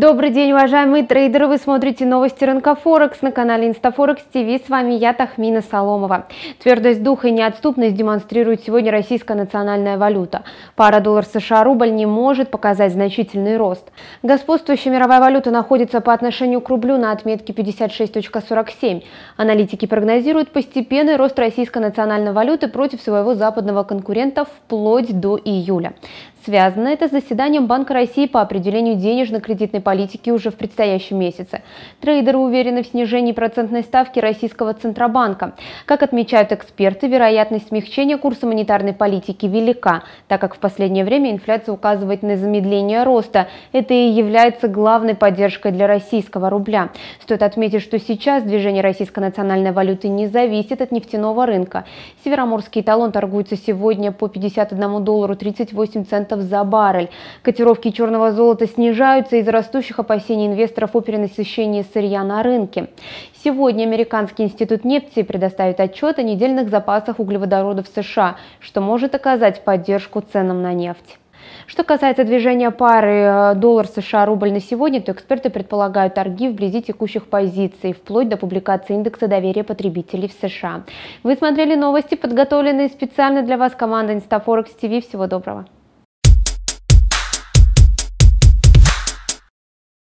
Добрый день, уважаемые трейдеры! Вы смотрите новости рынка Форекс на канале Инстафорекс ТВ. С вами я, Тахмина Соломова. Твердость духа и неотступность демонстрирует сегодня российская национальная валюта. Пара доллар США-рубль не может показать значительный рост. Господствующая мировая валюта находится по отношению к рублю на отметке 56.47. Аналитики прогнозируют постепенный рост российской национальной валюты против своего западного конкурента вплоть до июля. Связано это с заседанием Банка России по определению денежно-кредитной политики уже в предстоящем месяце. Трейдеры уверены в снижении процентной ставки российского Центробанка. Как отмечают эксперты, вероятность смягчения курса монетарной политики велика, так как в последнее время инфляция указывает на замедление роста. Это и является главной поддержкой для российского рубля. Стоит отметить, что сейчас движение российской национальной валюты не зависит от нефтяного рынка. Североморский талон торгуется сегодня по 51 доллару 38 центов долларов за баррель. Котировки черного золота снижаются из-за растущих опасений инвесторов о перенасыщении сырья на рынке. Сегодня Американский институт нефти предоставит отчет о недельных запасах углеводородов США, что может оказать поддержку ценам на нефть. Что касается движения пары э, доллар США рубль на сегодня, то эксперты предполагают торги вблизи текущих позиций, вплоть до публикации индекса доверия потребителей в США. Вы смотрели новости, подготовленные специально для вас команда Инстафорекс ТВ. Всего доброго!